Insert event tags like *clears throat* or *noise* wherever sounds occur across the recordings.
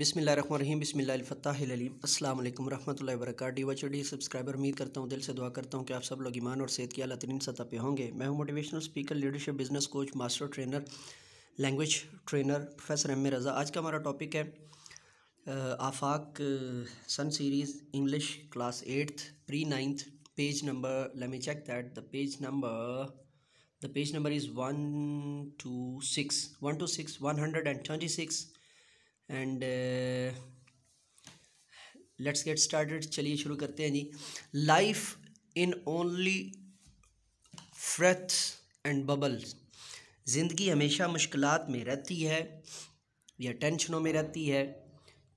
बिसमिल रहीम बिसमीम अल्लाम वरहमल वर्क डी वच डी सब्सक्राइबर उम्मीद करता हूँ दिल से दुआ करता हूँ कि आप सब लोग ईमान और सेहत की अला तरीन सतह पे होंगे मैं हूँ motivational speaker leadership business coach master trainer language trainer professor M A Raza आज का हमारा टॉपिक है Afaq sun series English class eighth pre ninth page number let me check that the page number the page number is one two six one two six one hundred and twenty six and let's get started चलिए शुरू करते हैं जी life in only froths and bubbles ज़िंदगी हमेशा मुश्किल में रहती है या टेंशनों में रहती है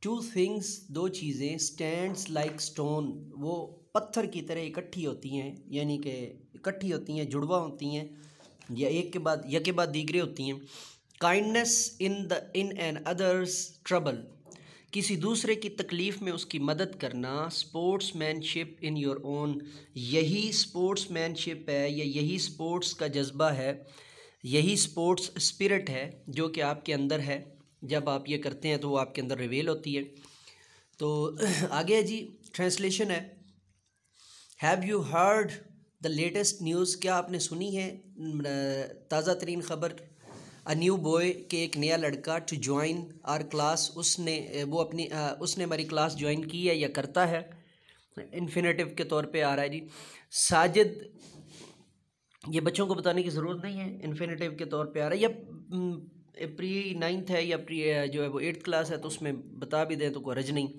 टू थिंग्स दो चीज़ें स्टैंड लाइक स्टोन वो पत्थर की तरह इकट्ठी होती हैं यानी कि इकट्ठी होती हैं जुड़वा होती हैं या एक के बाद या के बाद दीगरे होती हैं kindness in the in an others trouble किसी दूसरे की तकलीफ़ में उसकी मदद करना स्पोर्ट्समैनशिप इन योर ओन यही स्पोर्ट्समैनशिप है या यही स्पोर्ट्स का जज्बा है यही स्पोर्ट्स स्पिरिट है जो कि आपके अंदर है जब आप ये करते हैं तो वो आपके अंदर रिवेल होती है तो *clears throat* आगे जी ट्रांसलेशन है have you heard the latest news क्या आपने सुनी है ताज़ा तरीन ख़बर अ न्यू बॉय के एक नया लड़का टू ज्वाइन आर क्लास उसने वो अपनी आ, उसने हमारी क्लास ज्वाइन की है या करता है इन्फिनेटिव के तौर पे आ रहा है जी साजिद ये बच्चों को बताने की ज़रूरत नहीं है इन्फिनेटिव के तौर पे आ रहा है या प्री नाइन्थ है या प्री जो है वो एट्थ क्लास है तो उसमें बता भी दें तो कोई रज नहीं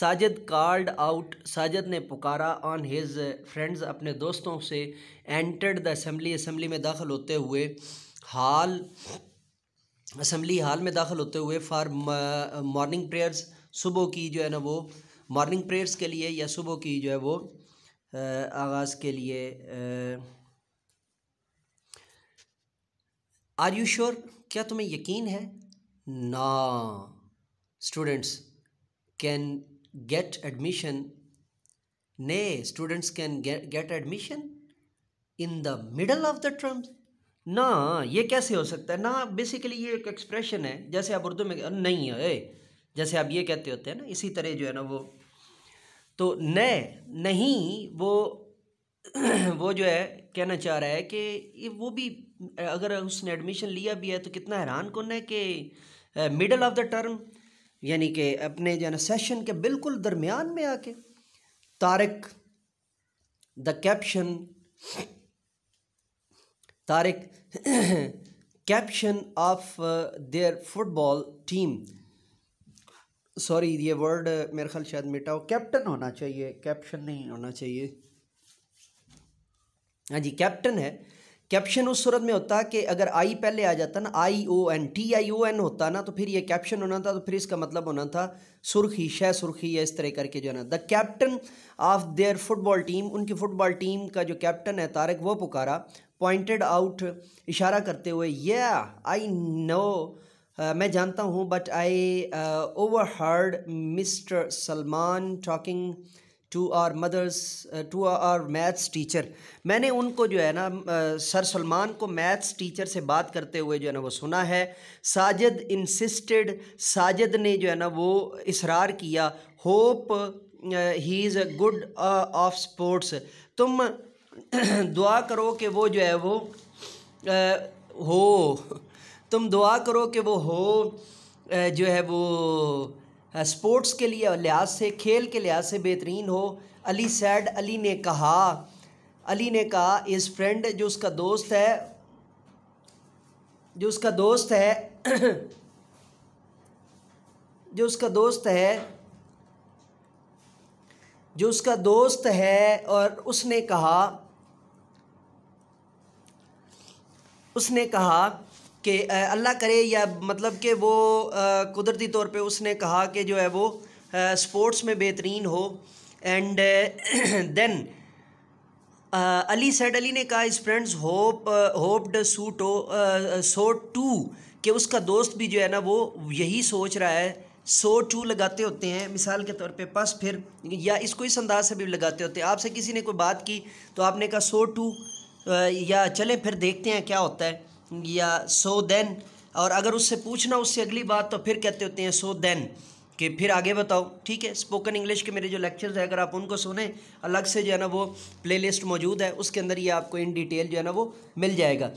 साजिद कार्ड आउट साजिद ने पुकारा ऑन हिज फ्रेंड्स अपने दोस्तों से एंटर्ड द असम्बली असम्बली में दाखिल होते हुए हाल असम्बली हाल में दाखिल होते हुए फॉर मॉर्निंग प्रेयर्स सुबह की जो है ना वो मॉर्निंग प्रेयर्स के लिए या सुबह की जो है वो आगाज़ के लिए आर यू श्योर क्या तुम्हें यकीन है ना स्टूडेंट्स कैन गेट एडमिशन ने students can get admission in the middle of the terms ना ये कैसे हो सकता है ना बेसिकली ये एक एक्सप्रेशन है जैसे आप उर्दू में नहीं है जैसे आप ये कहते होते हैं ना इसी तरह जो है ना वो तो न नहीं वो *clears throat* वो जो है कहना चाह रहा है कि ये वो भी अगर उसने एडमिशन लिया भी है तो कितना हैरान कौन है कि मिडल ऑफ द टर्म यानी कि अपने जो है ना सेशन के बिल्कुल दरमियान में आके Tariq the captain Tariq captain of their football team sorry ये वर्ड uh, मेरे ख्याल शायद मिटाओ कैप्टन होना चाहिए कैप्शन नहीं होना चाहिए हाँ जी कैप्टन है कैप्शन उस सूरत में होता कि अगर आई पहले आ जाता ना I O N T I O N होता ना तो फिर ये कैप्शन होना था तो फिर इसका मतलब होना था सुर्खी शह सुर्खी या इस तरह करके जो है ना the captain of their football team उनकी फुटबॉल टीम का जो कैप्टन है तारक वो पुकारा पॉइंटेड आउट इशारा करते हुए या आई नो मैं जानता हूँ but I overheard mister Salman talking to our mothers to our maths teacher मैंने उनको जो है ना uh, सर सलमान को मैथ्स टीचर से बात करते हुए जो है ना वो सुना है साजिद इंसिस्टेड साजिद ने जो है ना वो इसरार किया hope he is a good of sports तुम *clears throat* दुआ करो कि वो जो है वो हो तुम दुआ करो कि वो हो जो है वो स्पोर्ट्स के लिए लिहाज से खेल के लिहाज से बेहतरीन हो अली सैड अली ने कहा अली ने कहा इस फ्रेंड जो उसका दोस्त है जो उसका दोस्त है *clears throat* जो उसका दोस्त है जो उसका दोस्त है और उसने कहा उसने कहा कि अल्लाह करे या मतलब कि वो कुदरती तौर पे उसने कहा कि जो है वो स्पोर्ट्स में बेहतरीन हो and then *clears throat* Ali said Ali ने कहा इस फ्रेंड्स होप होप्ड हो सो टू कि उसका दोस्त भी जो है ना वो यही सोच रहा है सो टू लगाते होते हैं मिसाल के तौर पे पस फिर या इसको इस अंदाज से भी लगाते होते हैं आपसे किसी ने कोई बात की तो आपने कहा सो टू या चले फिर देखते हैं क्या होता है या सो देन और अगर उससे पूछना उससे अगली बात तो फिर कहते होते हैं सो देन कि फिर आगे बताओ ठीक है स्पोकन इंग्लिश के मेरे जो लेक्चर्स हैं अगर आप उनको सुने अलग से जो है ना वो प्लेलिस्ट मौजूद है उसके अंदर ये आपको इन डिटेल जो है ना वो मिल जाएगा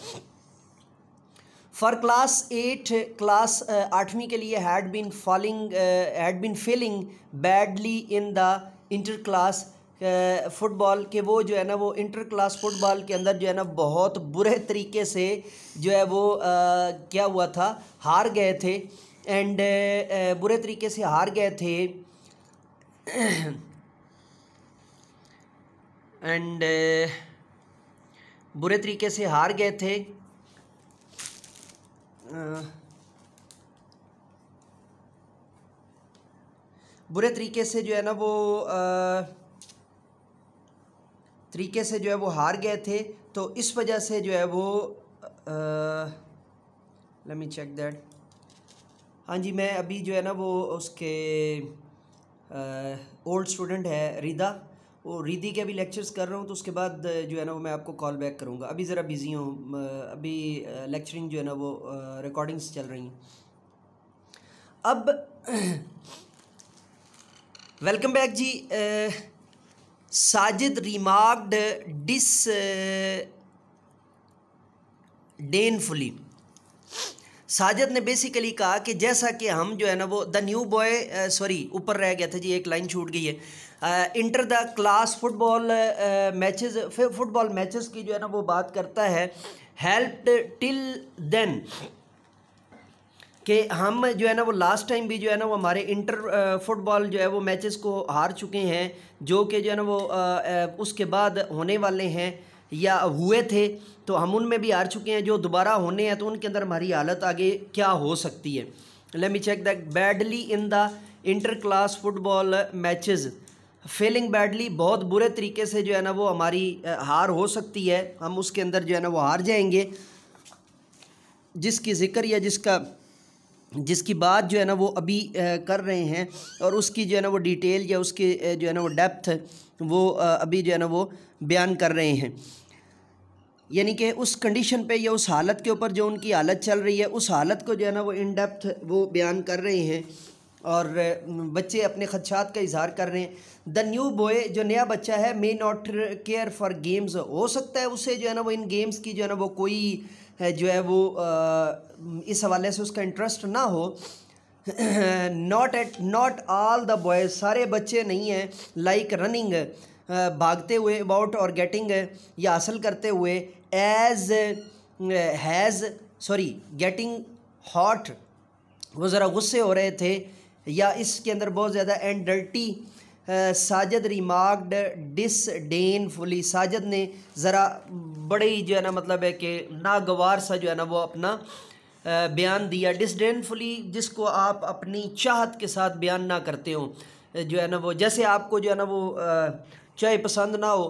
फॉर क्लास एट क्लास आठवीं के लिए had been falling had been feeling badly in the inter class football के वो जो है ना वो इंटर क्लास फ़ुटबॉल के अंदर जो है ना बहुत बुरे तरीके से जो है वो आ, क्या हुआ था हार गए थे एंड बुरे तरीके से हार गए थे एंड बुरे तरीके से हार गए थे बुरे तरीके से जो है ना वो आ, तरीके से जो है वो हार गए थे तो इस वजह से जो है वो लेट मी चेक दैट हाँ जी मैं अभी जो है ना वो उसके ओल्ड स्टूडेंट है रिदा वो रिदी के अभी लेक्चर्स कर रहा हूँ तो उसके बाद जो है ना वो मैं आपको कॉल बैक करूँगा अभी ज़रा बिज़ी हूँ अभी लेक्चरिंग जो है ना वो रिकॉर्डिंग्स चल रही हैं अब वेलकम *clears throat* बैक जी Sajid Sajid disdainfully Sajid ने बेसिकली कहा कि जैसा कि हम जो है ना वो द न्यू बॉय सॉरी ऊपर रह गया था जी एक लाइन छूट गई है inter the class football matches football matches की जो है ना वो बात करता है हेल्प्ड टिल देन कि हम जो है ना वो लास्ट टाइम भी जो है ना वो हमारे इंटर फुटबॉल जो है वो मैचेस को हार चुके हैं जो कि जो है ना वो उसके बाद होने वाले हैं या हुए थे तो हम उनमें भी हार चुके हैं जो दोबारा होने हैं तो उनके अंदर हमारी हालत आगे क्या हो सकती है let me check that badly in the inter class football matches failing badly बहुत बुरे तरीके से जो है ना वो हमारी हार हो सकती है हम उसके अंदर जो है ना वो हार जाएंगे जिसकी ज़िक्र या जिसका जिसकी बात जो है ना वो अभी कर रहे हैं और उसकी जो है ना वो डिटेल या उसकी जो है ना वो डेप्थ वो अभी जो है ना वो बयान कर रहे हैं यानी कि उस कंडीशन पे या उस हालत के ऊपर जो उनकी हालत चल रही है उस हालत को जो है ना वो इन डेप्थ वो बयान कर रहे हैं और बच्चे अपने खदशात का इजहार कर रहे हैं द न्यू बॉय जो नया बच्चा है may not care for games हो सकता है उसे जो है ना वो इन गेम्स की जो है ना वो कोई जो है वो इस हवाले से उसका इंटरेस्ट ना हो not at not all the boys सारे बच्चे नहीं हैं लाइक रनिंग भागते हुए अबाउट और गेटिंग या हासिल करते हुए as has sorry getting hot वो ज़रा गुस्से हो रहे थे या इसके अंदर बहुत ज़्यादा एंड डल्टी साजद रिमार्कड डिसडेनफुली साजद ने ज़रा बड़े ही जो है ना मतलब है कि नागवार सा जो है ना वो अपना बयान दिया डिसडेनफुली जिसको आप अपनी चाहत के साथ बयान ना करते हो जो है ना वो जैसे आपको जो है ना वो चाय पसंद ना हो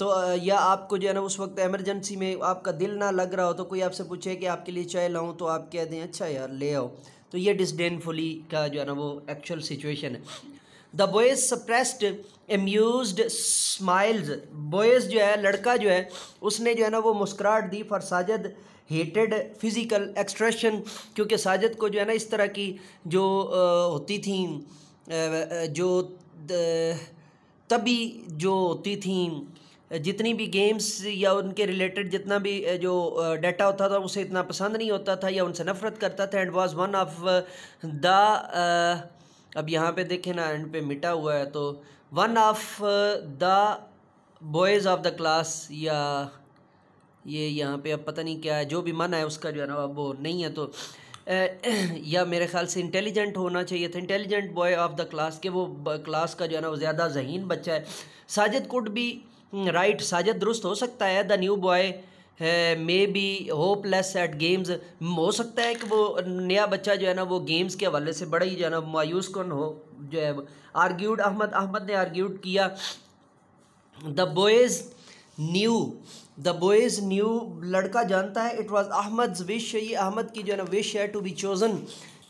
तो या आपको जो है ना उस वक्त एमरजेंसी में आपका दिल ना लग रहा हो तो कोई आपसे पूछे कि आपके लिए चाय लाऊं तो आप कह दें अच्छा यार ले आओ तो ये डिसडेनफुली का जो है ना वो एक्चुअल सिचुएशन है the boys suppressed amused smiles boys जो है लड़का जो है उसने जो है ना वो मुस्कुराहट दी for Sajid hated physical expression क्योंकि साजिद को जो है ना इस तरह की जो आ, होती थी आ, जो तभी जो होती थी जितनी भी गेम्स या उनके रिलेटेड जितना भी जो डाटा होता था उसे इतना पसंद नहीं होता था या उनसे नफरत करता था and was one of the अब यहाँ पे देखें ना एंड पे मिटा हुआ है तो one of the boys of the class या ये यहाँ पे अब पता नहीं क्या है जो भी मन है उसका जो है ना अब वो नहीं है तो uh, *clears throat* या मेरे ख्याल से इंटेलिजेंट होना चाहिए था intelligent boy of the class के वो क्लास का जो है ना वो ज़्यादा जहीन बच्चा है साजिद कुड भी राइट साजिद दुरुस्त हो सकता है the new boy may be hopeless at games हो सकता है कि वो नया बच्चा जो है ना वो गेम्स के हवाले से बड़ा ही जो है ना मायूस कौन हो जो है आर्ग्यूड अहमद अहमद ने आर्ग्यूड किया the boys knew the boys knew लड़का जानता है इट वाज अहमद विश ये अहमद की जो है ना विश है टू बी चोज़न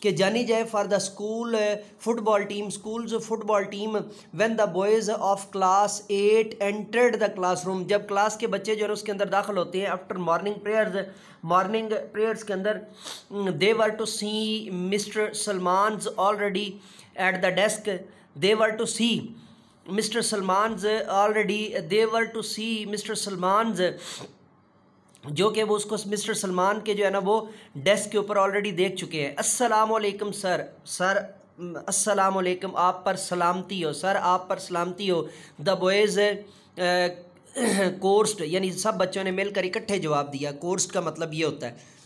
कि जानी जाए for the school football team schools football team when the boys of class eight entered the classroom जब क्लास के बच्चे जो है उसके अंदर दाखिल होते हैं after morning prayers morning prayers के अंदर they were to see mister Salman already at the desk they were to see mister Salman already they were to see mister Salman जो कि वो उसको मिस्टर सलमान के जो है ना वो डेस्क के ऊपर ऑलरेडी देख चुके हैं अस्सलाम वालेकुम सर सर अस्सलाम वालेकुम आप पर सलामती हो सर आप पर सलामती हो द बॉयज़ कोर्स्ट यानी सब बच्चों ने मिलकर इकट्ठे जवाब दिया कोर्स्ट का मतलब ये होता है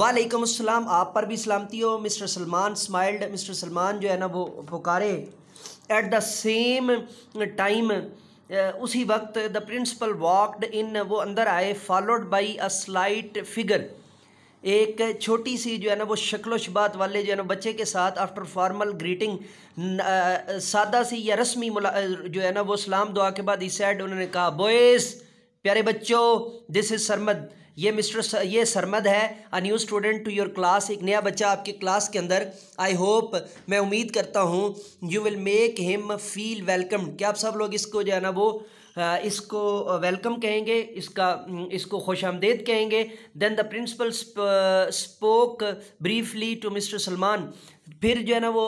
वालेकुम अस्सलाम आप पर भी सलामती हो mister Salman smiled mister Salman जो है ना वो पुकारे एट द सेम टाइम उसी वक्त द प्रिंसिपल वॉकड इन वो अंदर आए followed by a slight figure एक छोटी सी जो है ना वो शक्लो शबात वाले जो है ना बच्चे के साथ आफ्टर फॉर्मल ग्रीटिंग सादा सी या रस्मी जो है ना वो सलाम दुआ के बाद ई सैड उन्होंने कहा बोएस प्यारे बच्चों दिस इज़ सरमद ये मिस्टर ये सरमद है a new student to your class एक नया बच्चा आपके क्लास के अंदर आई होप मैं उम्मीद करता हूँ you will make him feel welcome क्या आप सब लोग इसको जो है ना वो इसको वेलकम कहेंगे इसका इसको खुश आमदेद कहेंगे then the principal spoke briefly to mister Salman फिर जो है ना वो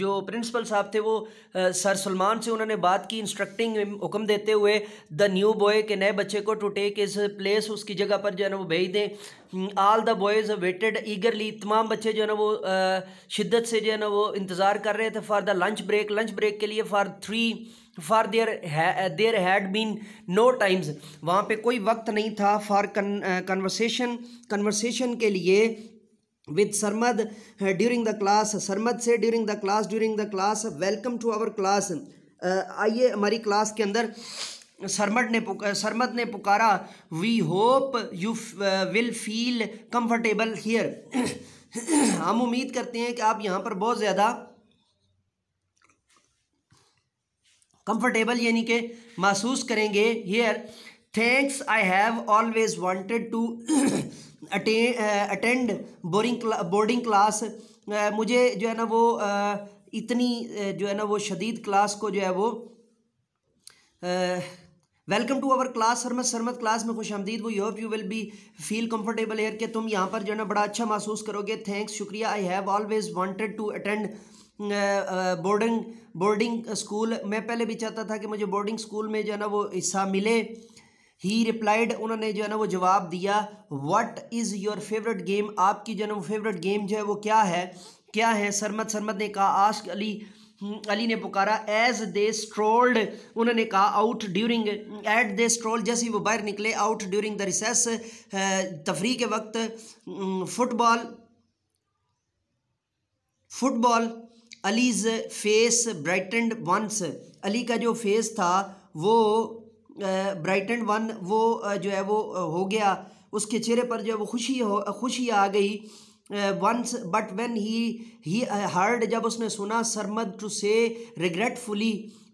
जो प्रिंसिपल साहब थे वो सर सलमान से उन्होंने बात की इंस्ट्रक्टिंग हुक्म देते हुए द न्यू बॉय के नए बच्चे को टू टेक इस प्लेस उसकी जगह पर जो है ना वो भेज दें all the boys waited eagerly तमाम बच्चे जो है ना वो शिद्दत से जो है ना वो इंतज़ार कर रहे थे for the lunch break lunch break के लिए for three for there there had been no times वहाँ पे कोई वक्त नहीं था फॉर कन्वर्सेशन कन्वर्सेशन के लिए with sarmad uh, during the class sarmad said during the class during the class welcome to our class uh, आइए हमारी क्लास के अंदर सरमद ने सरमद ने पुकारा we hope you will feel comfortable here हम उम्मीद करते हैं कि आप यहाँ पर बहुत ज़्यादा कंफर्टेबल यानी कि महसूस करेंगे here thanks I have always wanted to attend boring boarding class मुझे जो है ना वो इतनी जो है ना वो शदीद क्लास को जो है वो welcome to our class Sarmad Sarmad class में खुश आमदीद वो hope you will be feel comfortable here के तुम यहाँ पर जो है ना बड़ा अच्छा महसूस करोगे थैंक्स शुक्रिया I have always wanted to attend boarding boarding school मैं पहले भी चाहता था कि मुझे बोर्डिंग स्कूल में जो है ना वो हिस्सा मिले ही रिप्लाइड उन्होंने जो है ना वो जवाब दिया what is your favourite game आपकी जो है ना वो फेवरेट गेम जो है वो क्या है क्या है सरमत सरमत ने कहा आस्क अली हम्म, अली ने पुकारा एज दे स्ट्रोल्ड उन्होंने कहा out during at they stroll जैसे ही वो बाहर निकले आउट ड्यूरिंग द रिसेस तफरी के वक्त football hmm, football Ali's face brightened once Ali का जो फेस था वो ब्राइटन वन वो जो है वो हो गया उसके चेहरे पर जो है वो खुशी हो खुशी आ गई once but when he he heard जब उसने सुना सरमद टू से रिग्रेटफुली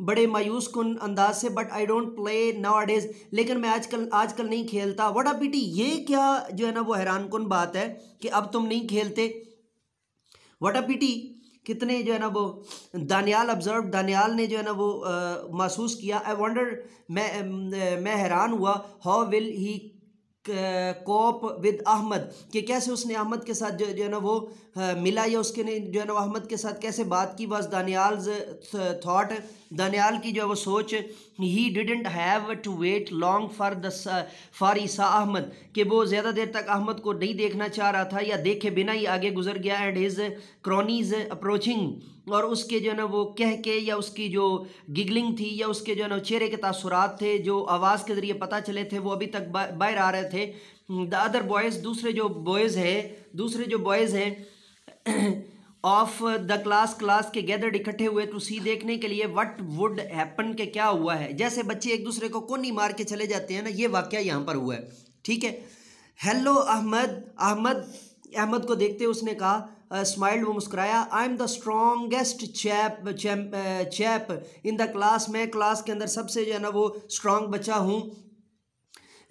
बड़े मायूस कन अंदाज से but I don't play nowadays लेकिन मैं आजकल आजकल नहीं खेलता वट आ पीटी ये क्या जो है ना वो हैरान कन बात है कि अब तुम नहीं खेलते वट आ पीटी कितने जो है ना वो दानियाल ऑब्ज़र्व दानियाल ने जो है ना वो महसूस किया आई वंडर मैं मैं हैरान हुआ how will he cope with Ahmed कि कैसे उसने अहमद के साथ जो जो है ना वो आ, मिला या उसके ने जो है ना वो अहमद के साथ कैसे बात की बस दानियाल थाट दानियाल की जो है वो सोच he didn't have to wait long for the for ईसा अहमद कि वो ज़्यादा देर तक अहमद को नहीं देखना चाह रहा था या देखे बिना ही आगे गुजर गया एंड हिज क्रॉनीज अप्रोचिंग और उसके जो है ना वो कह के या उसकी जो गिगलिंग थी या उसके जो है ना चेहरे के तसरात थे जो आवाज़ के ज़रिए पता चले थे वो अभी तक बाहर आ रहे थे द अदर बॉयज़ दूसरे जो बॉयज़ हैं दूसरे जो बॉयज़ हैं ऑफ द क्लास क्लास के गैदर्ड इकट्ठे हुए टू सी देखने के लिए वट वुड हैपन के क्या हुआ है जैसे बच्चे एक दूसरे को कोनी मार के चले जाते हैं ना ये वाक्य यहाँ पर हुआ है ठीक है हेलो अहमद अहमद अहमद को देखते उसने कहा स्माइल्ड uh, वो मुस्कराया I am the strongest chap chap in the class मैं क्लास के अंदर सबसे जो है ना वो स्ट्रॉन्ग बच्चा हूँ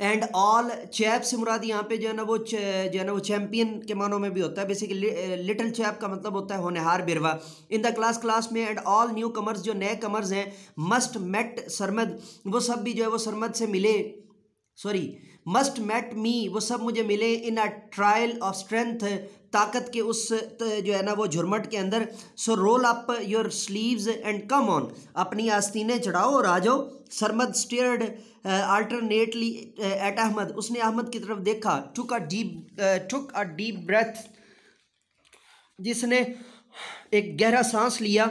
एंड ऑल चैप से मुराद यहाँ पे जो है ना वो जो है ना वो चैम्पियन के मानों में भी होता है बेसिकली लिटिल चैप का मतलब होता है होनहार बिरवा इन द क्लास क्लास में एंड ऑल न्यू कमर्स जो नए कमर्स हैं मस्ट मेट सरमद वो सब भी जो है वो सरमद से मिले सॉरी मस्ट मेट मी वो सब मुझे मिले in a trial of strength ताकत के उस जो है ना वो झुरमट के अंदर so roll up your sleeves and come on अपनी आस्तीने चढ़ाओ और आ जाओ Sarmad stared alternately at Ahmed उसने अहमद की तरफ देखा took a deep took a deep breath जिसने एक गहरा सांस लिया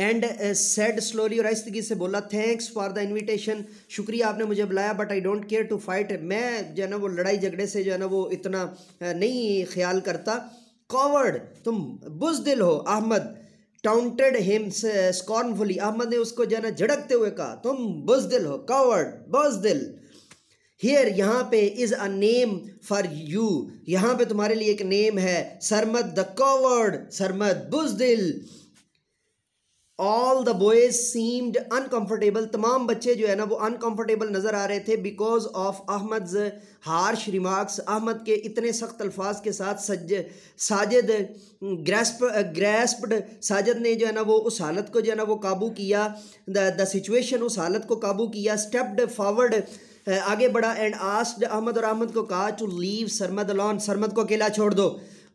एंड सेड स्लोली और आस्तगी से बोला थैंक्स फॉर द इनविटेशन शुक्रिया आपने मुझे बुलाया but I don't care to fight मैं जो है ना वो लड़ाई झगड़े से जो है ना वो इतना नहीं ख्याल करता कॉवर्ड तुम बुजदिल हो Ahmed taunted him scornfully Ahmed ने उसको जो है ना झड़कते हुए कहा तुम बुजदिल हो कॉवर्ड बुजदिल हियर यहाँ पे is a name for you यहाँ पे तुम्हारे लिए एक नेम है सरमद द कॉवर्ड सरमद बुजदिल all the boys seemed uncomfortable तमाम बच्चे जो है ना वो अनकम्फर्टेबल नज़र आ रहे थे because of Ahmed harsh remarks Ahmed के इतने सख्त अल्फाज के साथ सज साजिद ग्रेस्प ग्रेस्प्ड साजिद ने जो है ना वो उस हालत को जो है ना वो काबू किया द सिचुएशन उस हालत को काबू किया स्टेप्ड फॉरवर्ड आगे बढ़ा एंड आस्ड अहमद और अहमद को कहा to leave Sarmad alone Sarmad को अकेला छोड़ दो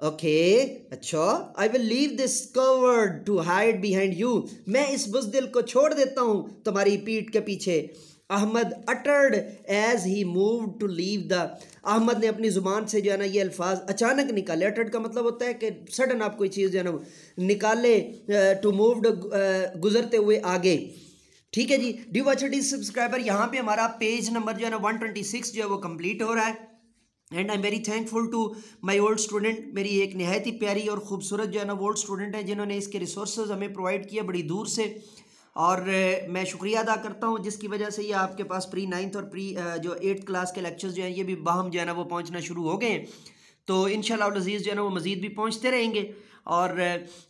okay अच्छा आई will leave this cover to hide behind you मैं इस बुजदिल को छोड़ देता हूँ तुम्हारी पीठ के पीछे Ahmed uttered as he move to leave the Ahmed ने अपनी ज़ुबान से जो है ना ये अल्फाज अचानक निकाले अटर्ड का मतलब होता है कि सडन आप कोई चीज़ जो है ना निकाले टू मूव मूव्ड गुजरते हुए आगे ठीक है जी ड्यू वॉच सब्सक्राइबर यहाँ पे हमारा पेज नंबर जो है ना 126 जो है वो कंप्लीट हो रहा है and I am very thankful to my old student मेरी एक नहायत ही प्यारी और ख़ूबसूरत जो है ना ओल्ड स्टूडेंट है जिन्होंने इसके रिसोर्स हमें प्रोवाइड किया बड़ी दूर से और मैं शुक्रिया अदा करता हूँ जिसकी वजह से ये आपके पास प्री नाइन्थ और प्री जो एट्थ क्लास के लेक्चर्स जो हैं ये भी बाहम जो है ना वो पहुँचना शुरू हो गए हैं तो इन शजीज़ जो है ना वो मज़ीद भी पहुँचते रहेंगे और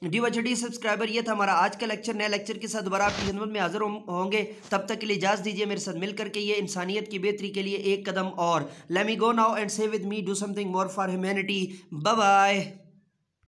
डी डी सब्सक्राइबर ये था हमारा आज का लेक्चर नया लेक्चर के साथ दोबारा आपकी खिदमत में हाजिर होंगे तब तक के लिए इजाज़ दीजिए मेरे साथ मिल करके ये इंसानियत की बेहतरी के लिए एक कदम और let me go now and say with me do something more for humanity bye